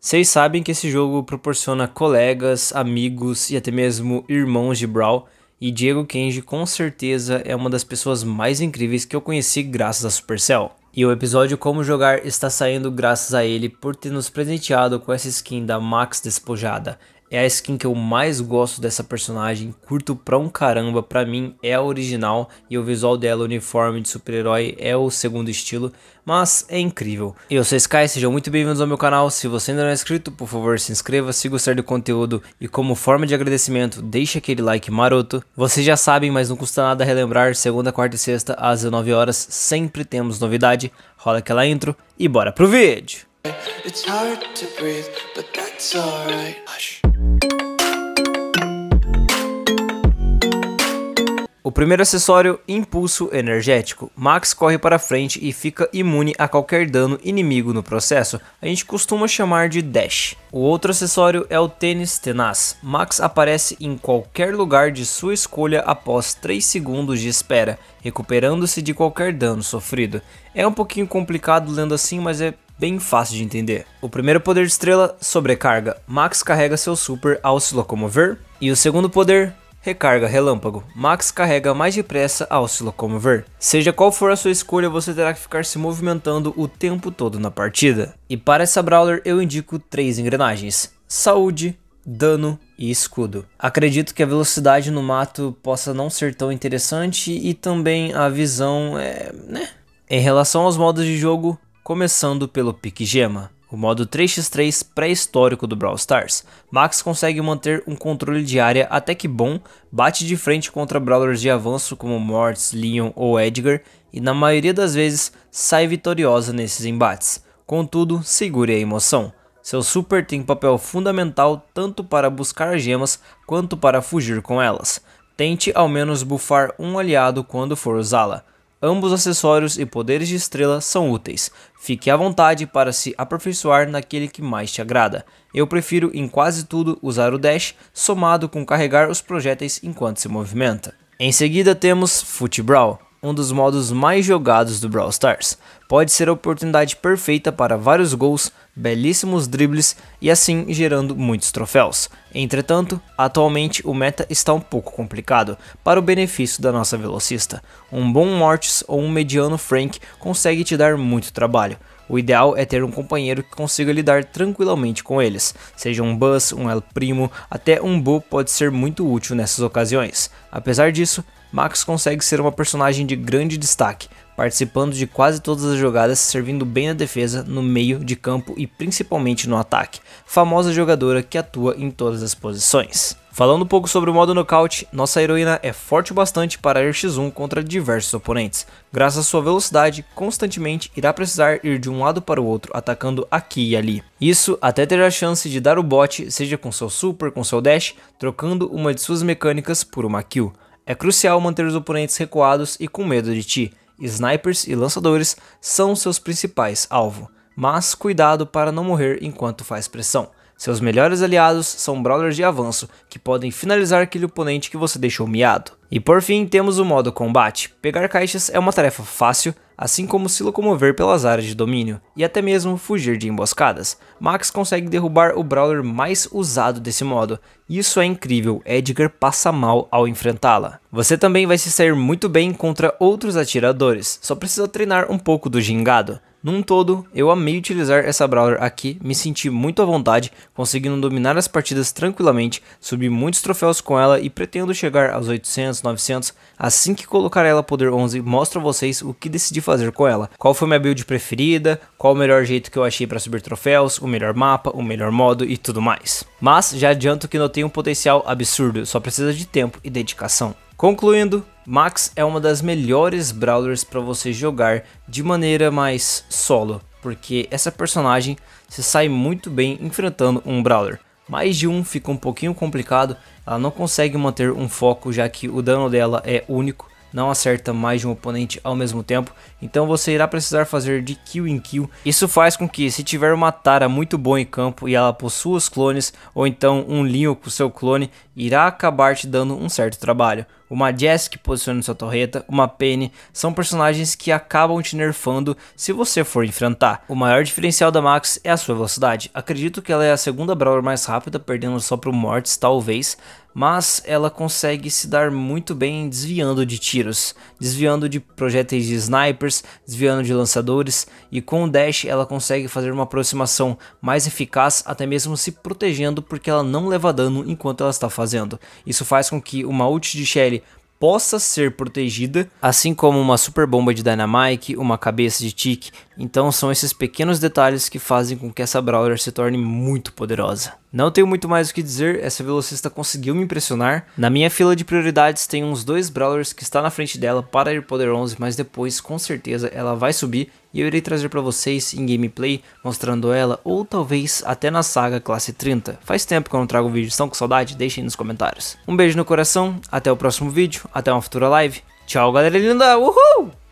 Vocês sabem que esse jogo proporciona colegas, amigos e até mesmo irmãos de Brawl, e Diego Kenji com certeza é uma das pessoas mais incríveis que eu conheci graças a Supercell. E o episódio Como Jogar está saindo graças a ele por ter nos presenteado com essa skin da Max Despojada é a skin que eu mais gosto dessa personagem, curto pra um caramba, pra mim é a original e o visual dela, uniforme de super-herói é o segundo estilo, mas é incrível. Eu sou Sky, sejam muito bem-vindos ao meu canal, se você ainda não é inscrito, por favor se inscreva se gostar do conteúdo e como forma de agradecimento, deixe aquele like maroto. Vocês já sabem, mas não custa nada relembrar, segunda, quarta e sexta às 19 horas sempre temos novidade, rola aquela intro e bora pro vídeo! It's hard to breathe, but that's alright. primeiro acessório, impulso energético. Max corre para frente e fica imune a qualquer dano inimigo no processo. A gente costuma chamar de dash. O outro acessório é o tênis tenaz. Max aparece em qualquer lugar de sua escolha após 3 segundos de espera, recuperando-se de qualquer dano sofrido. É um pouquinho complicado lendo assim, mas é bem fácil de entender. O primeiro poder de estrela, sobrecarga. Max carrega seu super ao se locomover. E o segundo poder, Recarga relâmpago. Max carrega mais depressa ao se locomover. Seja qual for a sua escolha, você terá que ficar se movimentando o tempo todo na partida. E para essa Brawler eu indico três engrenagens. Saúde, dano e escudo. Acredito que a velocidade no mato possa não ser tão interessante e também a visão é... né? Em relação aos modos de jogo, começando pelo pique gema o modo 3x3 pré-histórico do Brawl Stars, Max consegue manter um controle de área até que bom, bate de frente contra brawlers de avanço como Mortis, Leon ou Edgar e na maioria das vezes sai vitoriosa nesses embates. Contudo, segure a emoção. Seu super tem papel fundamental tanto para buscar gemas quanto para fugir com elas. Tente ao menos bufar um aliado quando for usá-la. Ambos acessórios e poderes de estrela são úteis. Fique à vontade para se aperfeiçoar naquele que mais te agrada. Eu prefiro em quase tudo usar o dash, somado com carregar os projéteis enquanto se movimenta. Em seguida temos Footbrawl, um dos modos mais jogados do Brawl Stars pode ser a oportunidade perfeita para vários gols, belíssimos dribles e assim gerando muitos troféus. Entretanto, atualmente o meta está um pouco complicado, para o benefício da nossa velocista. Um bom Mortis ou um mediano Frank consegue te dar muito trabalho. O ideal é ter um companheiro que consiga lidar tranquilamente com eles, seja um Buzz, um El Primo, até um Bo pode ser muito útil nessas ocasiões. Apesar disso, Max consegue ser uma personagem de grande destaque, participando de quase todas as jogadas, servindo bem na defesa, no meio de campo e principalmente no ataque. Famosa jogadora que atua em todas as posições. Falando um pouco sobre o modo nocaute, nossa heroína é forte o bastante para ir x1 contra diversos oponentes. Graças à sua velocidade, constantemente irá precisar ir de um lado para o outro, atacando aqui e ali. Isso até ter a chance de dar o bote, seja com seu super, com seu dash, trocando uma de suas mecânicas por uma kill. É crucial manter os oponentes recuados e com medo de ti, snipers e lançadores são seus principais alvo, mas cuidado para não morrer enquanto faz pressão. Seus melhores aliados são brawlers de avanço, que podem finalizar aquele oponente que você deixou miado. E por fim, temos o modo combate. Pegar caixas é uma tarefa fácil, assim como se locomover pelas áreas de domínio, e até mesmo fugir de emboscadas. Max consegue derrubar o brawler mais usado desse modo. Isso é incrível, Edgar passa mal ao enfrentá-la. Você também vai se sair muito bem contra outros atiradores, só precisa treinar um pouco do gingado. Num todo, eu amei utilizar essa brawler aqui, me senti muito à vontade, conseguindo dominar as partidas tranquilamente, subi muitos troféus com ela e pretendo chegar aos 800, 900, assim que colocar ela poder 11, mostro a vocês o que decidi fazer com ela, qual foi minha build preferida, qual o melhor jeito que eu achei para subir troféus, o melhor mapa, o melhor modo e tudo mais. Mas já adianto que notei um potencial absurdo, só precisa de tempo e dedicação. Concluindo, Max é uma das melhores Brawlers para você jogar de maneira mais solo, porque essa personagem se sai muito bem enfrentando um Brawler. Mais de um fica um pouquinho complicado, ela não consegue manter um foco já que o dano dela é único, não acerta mais de um oponente ao mesmo tempo, então você irá precisar fazer de kill em kill. Isso faz com que se tiver uma Tara muito boa em campo e ela possua os clones, ou então um Leon com seu clone, irá acabar te dando um certo trabalho. Uma Jess que posiciona sua torreta, uma Penny, são personagens que acabam te nerfando se você for enfrentar. O maior diferencial da Max é a sua velocidade. Acredito que ela é a segunda Brawler mais rápida, perdendo só pro Mortis talvez, mas ela consegue se dar muito bem desviando de tiros, desviando de projéteis de snipers, desviando de lançadores, e com o dash ela consegue fazer uma aproximação mais eficaz, até mesmo se protegendo porque ela não leva dano enquanto ela está fazendo. Isso faz com que uma ult de Shelly possa ser protegida, assim como uma super bomba de Dynamite, uma cabeça de tique. Então são esses pequenos detalhes que fazem com que essa Brawler se torne muito poderosa. Não tenho muito mais o que dizer, essa velocista conseguiu me impressionar. Na minha fila de prioridades tem uns dois Brawlers que está na frente dela para ir Poder 11, mas depois com certeza ela vai subir e eu irei trazer para vocês em gameplay mostrando ela ou talvez até na saga classe 30. Faz tempo que eu não trago vídeo, estão com saudade? Deixem nos comentários. Um beijo no coração, até o próximo vídeo, até uma futura live. Tchau galera linda, uhul!